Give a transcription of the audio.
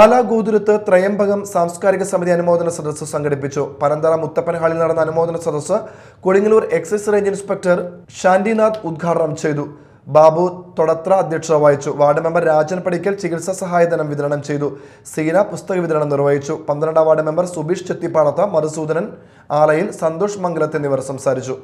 ആല ഗോതുരത്ത് ത്രയംബകം സാംസ്കാരിക സമിതി അനുമോദന സദസ്സ് സംഘടിപ്പിച്ചു പരന്തറ മുത്തപ്പൻ ഹാളിൽ നടന്ന അനുമോദന സദസ്സ് Kodungallur excise range inspector Shantinath ഉദ്ഘാടനം ചെയ്തു ബാബു തൊടത്ര അധ്യക്ഷത വഹിച്ചു വാർഡ് മെമ്പർ രാജൻ പടിക്കൽ ചികിത്സാ സഹായധനം വിതരണം ചെയ്തു സീന പുസ്തക വിതരണം നിർവഹിച്ചു പന്ത്രണ്ടാം വാർഡ് മെമ്പർ സുബീഷ് ചെത്തിപ്പാണത്ത മധുസൂദനൻ ആലയിൽ സന്തോഷ് മംഗലത്ത് എന്നിവർ സംസാരിച്ചു